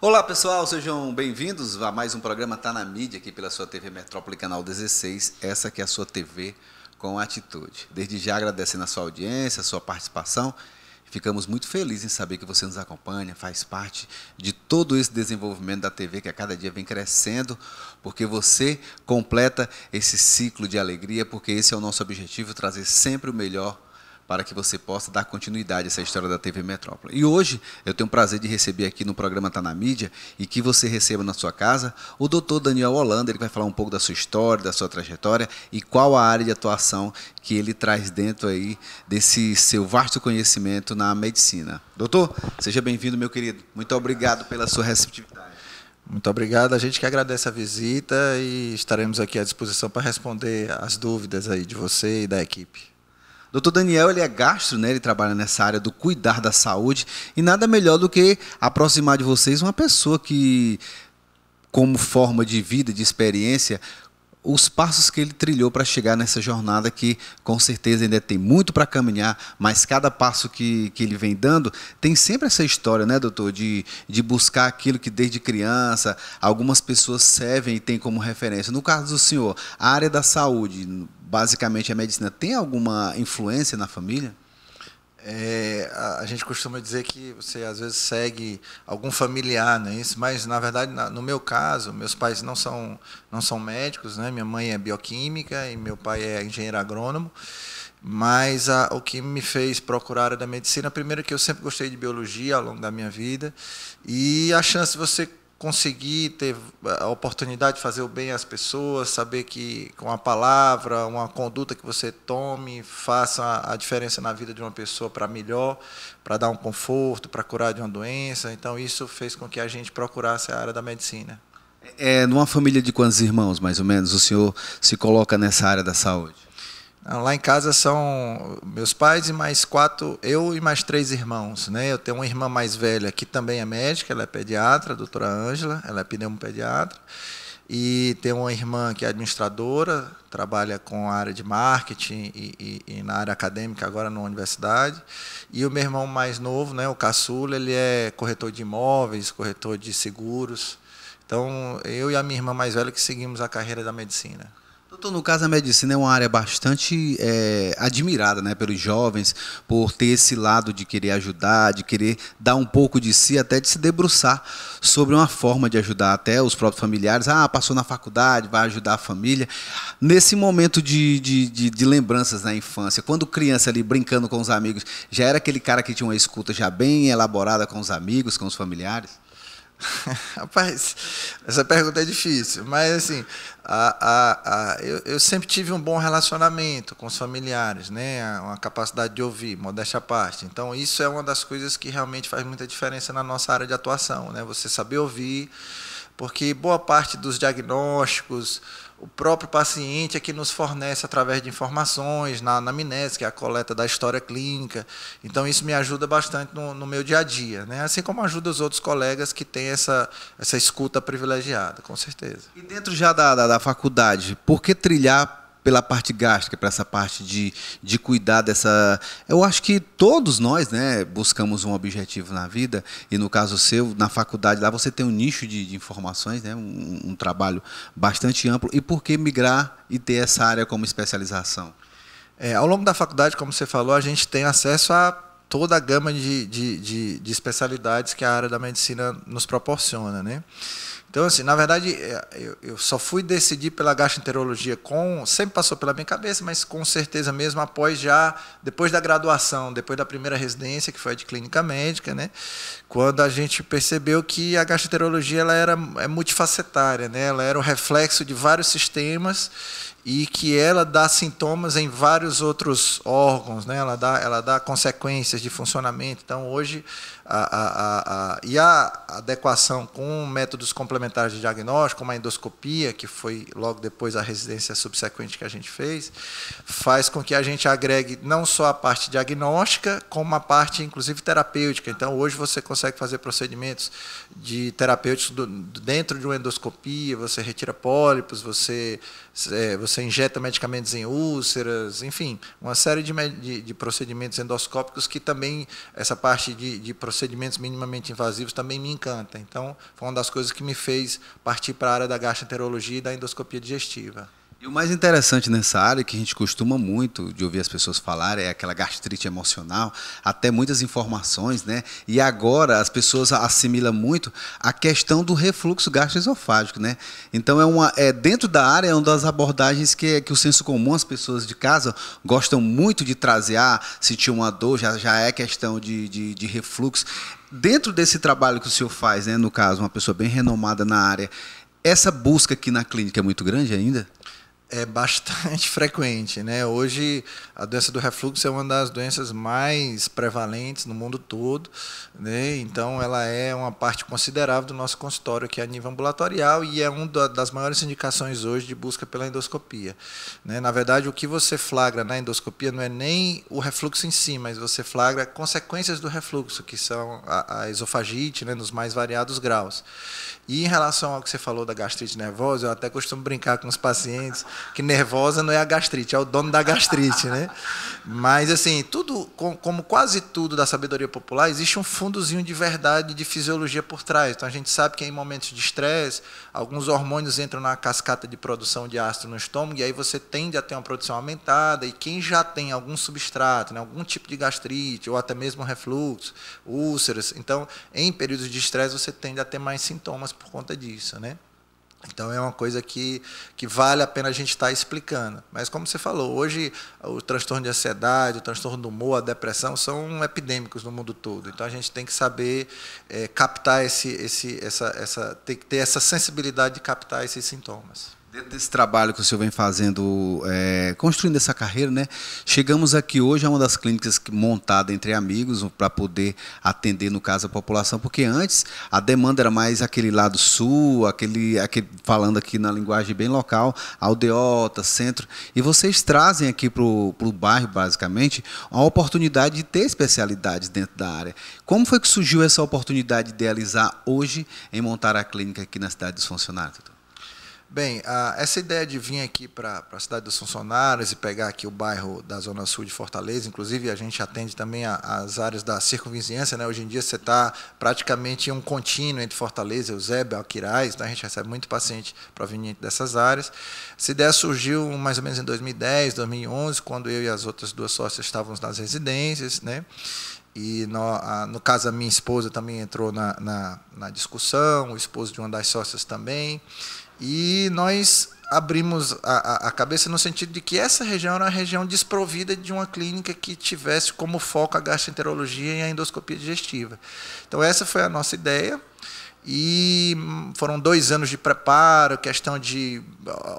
Olá pessoal, sejam bem-vindos a mais um programa Tá na Mídia aqui pela sua TV Metrópole Canal 16. Essa que é a sua TV com atitude. Desde já agradecendo a sua audiência, a sua participação. Ficamos muito felizes em saber que você nos acompanha, faz parte de todo esse desenvolvimento da TV que a cada dia vem crescendo, porque você completa esse ciclo de alegria, porque esse é o nosso objetivo, trazer sempre o melhor para que você possa dar continuidade a essa história da TV Metrópole. E hoje eu tenho o prazer de receber aqui no programa Tá na Mídia e que você receba na sua casa o doutor Daniel Holanda. Ele vai falar um pouco da sua história, da sua trajetória e qual a área de atuação que ele traz dentro aí desse seu vasto conhecimento na medicina. Doutor, seja bem-vindo, meu querido. Muito obrigado pela sua receptividade. Muito obrigado. A gente que agradece a visita e estaremos aqui à disposição para responder as dúvidas aí de você e da equipe. Doutor Daniel, ele é gastro, né? Ele trabalha nessa área do cuidar da saúde e nada melhor do que aproximar de vocês uma pessoa que, como forma de vida, de experiência, os passos que ele trilhou para chegar nessa jornada que com certeza ainda tem muito para caminhar, mas cada passo que, que ele vem dando tem sempre essa história, né, doutor, de, de buscar aquilo que desde criança algumas pessoas servem e têm como referência. No caso do senhor, a área da saúde, basicamente a medicina, tem alguma influência na família? É, a, a, gente costuma dizer que você às vezes segue algum familiar, não é isso? Mas na verdade, na, no meu caso, meus pais não são não são médicos, né? Minha mãe é bioquímica e meu pai é engenheiro agrônomo. Mas a, o que me fez procurar a da medicina, primeiro que eu sempre gostei de biologia ao longo da minha vida e a chance de você conseguir ter a oportunidade de fazer o bem às pessoas, saber que com a palavra, uma conduta que você tome, faça a diferença na vida de uma pessoa para melhor, para dar um conforto, para curar de uma doença. Então, isso fez com que a gente procurasse a área da medicina. É, numa família de quantos irmãos, mais ou menos, o senhor se coloca nessa área da saúde? Ah, lá em casa são meus pais e mais quatro, eu e mais três irmãos. Né? Eu tenho uma irmã mais velha que também é médica, ela é pediatra, a doutora Ângela, ela é pneumopediatra. E tenho uma irmã que é administradora, trabalha com a área de marketing e, e, e, na área acadêmica, agora na universidade. E o meu irmão mais novo, né, o caçula, ele é corretor de imóveis, corretor de seguros. Então, eu e a minha irmã mais velha que seguimos a carreira da medicina. Doutor, no caso, a medicina é uma área bastante é, admirada né, pelos jovens por ter esse lado de querer ajudar, de querer dar um pouco de si, até de se debruçar sobre uma forma de ajudar até os próprios familiares. Ah, passou na faculdade, vai ajudar a família. Nesse momento de, de, de, de lembranças na infância, quando criança ali brincando com os amigos, já era aquele cara que tinha uma escuta já bem elaborada com os amigos, com os familiares? Rapaz, essa pergunta é difícil, mas assim, a, a, a, eu, eu, sempre tive um bom relacionamento com os familiares, né? Uma capacidade de ouvir, modéstia à parte. Então, isso é uma das coisas que realmente faz muita diferença na nossa área de atuação, né? Você saber ouvir, porque boa parte dos diagnósticos, o próprio paciente é que nos fornece através de informações na anamnese, que é a coleta da história clínica. Então, isso me ajuda bastante no, no meu dia a dia, né? assim como ajuda os outros colegas que têm essa, essa escuta privilegiada, com certeza. E dentro já da, da, da faculdade, por que trilhar pela parte gástrica, para essa parte de, de cuidar dessa. Eu acho que todos nós né, buscamos um objetivo na vida, e no caso seu, na faculdade, lá você tem um nicho de, de informações, né, um, um, trabalho bastante amplo. E por que migrar e ter essa área como especialização? É, ao longo da faculdade, como você falou, a gente tem acesso a toda a gama de, de, de, de especialidades que a área da medicina nos proporciona. Né? Então, assim, na verdade, é, eu, eu só fui decidir pela gastroenterologia com. Sempre passou pela minha cabeça, mas com certeza mesmo após já, depois da graduação, depois da primeira residência, que foi a de clínica médica, né? Quando a gente percebeu que a gastroenterologia ela era, é multifacetária, né? Ela era o reflexo de vários sistemas e que ela dá sintomas em vários outros órgãos, né? ela, dá, ela dá consequências de funcionamento. Então, hoje, a, a, a, e a adequação com métodos complementares de diagnóstico, como a endoscopia, que foi logo depois a residência subsequente que a gente fez, faz com que a gente agregue não só a parte diagnóstica, como a parte, inclusive, terapêutica. Então, hoje você consegue fazer procedimentos de terapêuticos dentro de uma endoscopia, você retira pólipos, você é, você injeta medicamentos em úlceras, enfim, uma série de, de, de procedimentos endoscópicos que também, essa parte de, de, procedimentos minimamente invasivos também me encanta. Então, foi uma das coisas que me fez partir para a área da gastroenterologia e da endoscopia digestiva. E o mais interessante nessa área, que a gente costuma muito de ouvir as pessoas falar, é aquela gastrite emocional, até muitas informações, né? E agora as pessoas assimilam muito a questão do refluxo gastroesofágico, né? Então é uma é dentro da área é uma das abordagens que, é, que o senso comum as pessoas de casa gostam muito de trazer, ah, sentir uma dor já, já é questão de, de, de refluxo. Dentro desse trabalho que o senhor faz, né, no caso, uma pessoa bem renomada na área, essa busca aqui na clínica é muito grande ainda? é bastante frequente, né? Hoje a doença do refluxo é uma das doenças mais prevalentes no mundo todo, né? Então ela é uma parte considerável do nosso consultório aqui a nível ambulatorial e é uma das maiores indicações hoje de busca pela endoscopia, né? Na verdade, o que você flagra na endoscopia não é nem o refluxo em si, mas você flagra consequências do refluxo, que são a, a esofagite, né, nos mais variados graus. E em relação ao que você falou da gastrite nervosa, eu até costumo brincar com os pacientes que nervosa não é a gastrite, é o dono da gastrite, né? Mas assim, tudo, como quase tudo da sabedoria popular, existe um fundozinho de verdade de fisiologia por trás. Então a gente sabe que em momentos de estresse, alguns hormônios entram na cascata de produção de ácido no estômago e aí você tende a ter uma produção aumentada e quem já tem algum substrato, né, algum tipo de gastrite ou até mesmo refluxo, úlceras, então em períodos de estresse você tende a ter mais sintomas por conta disso, né? Então é uma coisa que, que vale a pena a gente estar tá explicando. Mas como você falou, hoje o transtorno de ansiedade, o transtorno do humor, a depressão são epidêmicos no mundo todo. Então a gente tem que saber é, captar esse, esse, essa, essa, tem que ter essa sensibilidade de captar esses sintomas. Dentro desse trabalho que o senhor vem fazendo, é, construindo essa carreira, né? Chegamos aqui hoje a uma das clínicas montada entre amigos para poder atender, no caso, a população, porque antes a demanda era mais aquele lado sul, aquele, aquele falando aqui na linguagem bem local, aldeota, centro. E vocês trazem aqui para o bairro, basicamente, a oportunidade de ter especialidades dentro da área. Como foi que surgiu essa oportunidade de idealizar hoje em montar a clínica aqui na cidade dos funcionários, doutor? Bem, a, essa ideia de vir aqui para a cidade dos funcionários e pegar aqui o bairro da Zona Sul de Fortaleza, inclusive a gente atende também a, as áreas da circunvizinhança, né? Hoje em dia você está praticamente em um contínuo entre Fortaleza, Eusébio, Alquirais, então a gente recebe muito paciente proveniente dessas áreas. Essa ideia surgiu mais ou menos em 2010, 2011, quando eu e as outras duas sócias estávamos nas residências, né? E no, a, no caso, a minha esposa também entrou na, na, na discussão, o esposo de uma das sócias também. E nós abrimos a, a, cabeça no sentido de que essa região era uma região desprovida de uma clínica que tivesse como foco a gastroenterologia e a endoscopia digestiva. Então, essa foi a nossa ideia. E foram dois anos de preparo, questão de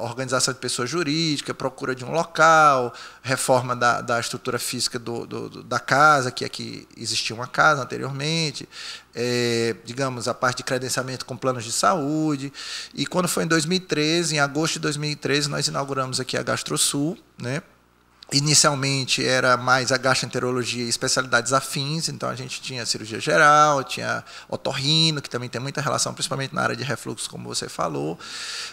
organização de pessoa jurídica, procura de um local, reforma da, da estrutura física do, do, da casa, que aqui existia uma casa anteriormente, é, digamos, a parte de credenciamento com planos de saúde. E quando foi em 2013, em agosto de 2013, nós inauguramos aqui a GastroSul, né? Inicialmente era mais a gastroenterologia e especialidades afins, então a gente tinha cirurgia geral, tinha otorrino, que também tem muita relação, principalmente na área de refluxo, como você falou.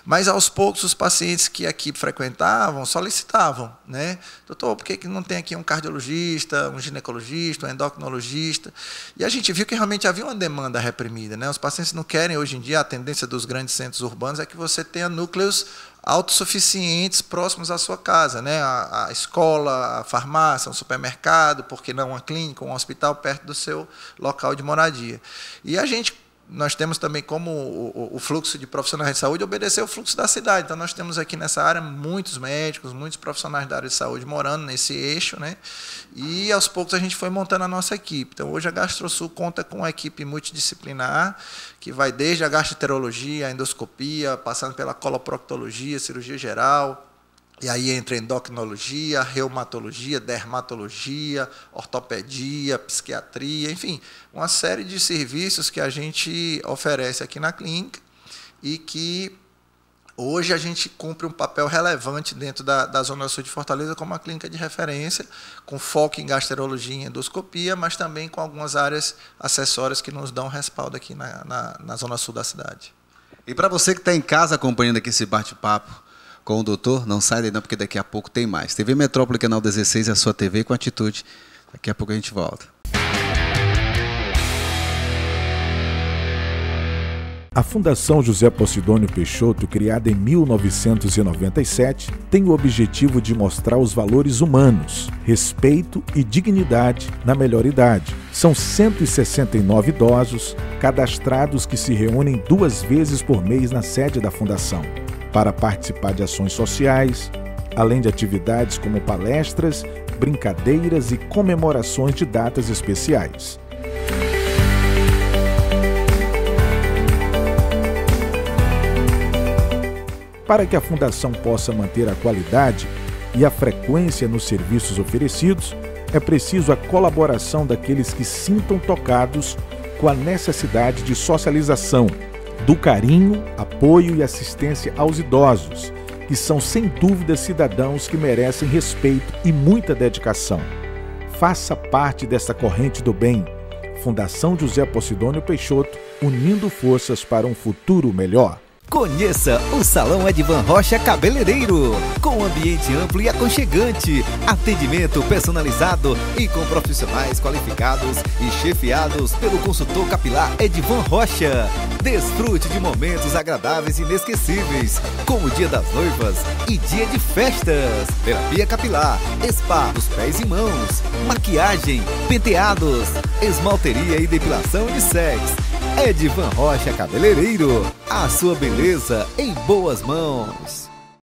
Mas aos poucos os pacientes que aqui frequentavam solicitavam, né? Doutor, por que, que não tem aqui um cardiologista, um ginecologista, um endocrinologista? E a gente viu que realmente havia uma demanda reprimida, né? Os pacientes não querem, hoje em dia, a tendência dos grandes centros urbanos é que você tenha núcleos autossuficientes próximos à sua casa, né? A, a, escola, a farmácia, um supermercado, porque não uma clínica, um hospital perto do seu local de moradia. E a gente nós temos também como o, fluxo de profissionais de saúde obedecer o fluxo da cidade. Então, nós temos aqui nessa área muitos médicos, muitos profissionais da área de saúde morando nesse eixo, né? E aos poucos a gente foi montando a nossa equipe. Então, hoje a GastroSul conta com uma equipe multidisciplinar, que vai desde a gastroenterologia, a endoscopia, passando pela coloproctologia, cirurgia geral, e aí entra endocrinologia, reumatologia, dermatologia, ortopedia, psiquiatria, enfim, uma série de serviços que a gente oferece aqui na clínica e que hoje a gente cumpre um papel relevante dentro da, da Zona Sul de Fortaleza como uma clínica de referência, com foco em gastrologia e endoscopia, mas também com algumas áreas acessórias que nos dão respaldo aqui na, na, na Zona Sul da cidade. E para você que está em casa acompanhando aqui esse bate-papo, com o doutor. Não sai daí não, porque daqui a pouco tem mais. TV Metrópole, canal 16, é a sua TV com atitude. Daqui a pouco a gente volta. A Fundação José Posidônio Peixoto, criada em 1997, tem o objetivo de mostrar os valores humanos, respeito e dignidade na melhor idade. São 169 idosos cadastrados que se reúnem duas vezes por mês na sede da Fundação para participar de ações sociais, além de atividades como palestras, brincadeiras e comemorações de datas especiais. Para que a Fundação possa manter a qualidade e a frequência nos serviços oferecidos, é preciso a colaboração daqueles que sintam tocados com a necessidade de socialização do carinho, apoio e assistência aos idosos, que são sem dúvida cidadãos que merecem respeito e muita dedicação. Faça parte dessa corrente do bem. Fundação José Posidônio Peixoto, unindo forças para um futuro melhor. Conheça o Salão Edvan Rocha Cabeleireiro, com ambiente amplo e aconchegante, atendimento personalizado e com profissionais qualificados e chefiados pelo consultor capilar Edvan Rocha. Desfrute de momentos agradáveis e inesquecíveis, como o Dia das Noivas e Dia de Festas, terapia capilar, spa dos pés e mãos, maquiagem, penteados, esmalteria e depilação de sexo Edvan Rocha Cabeleireiro. A sua beleza em boas mãos.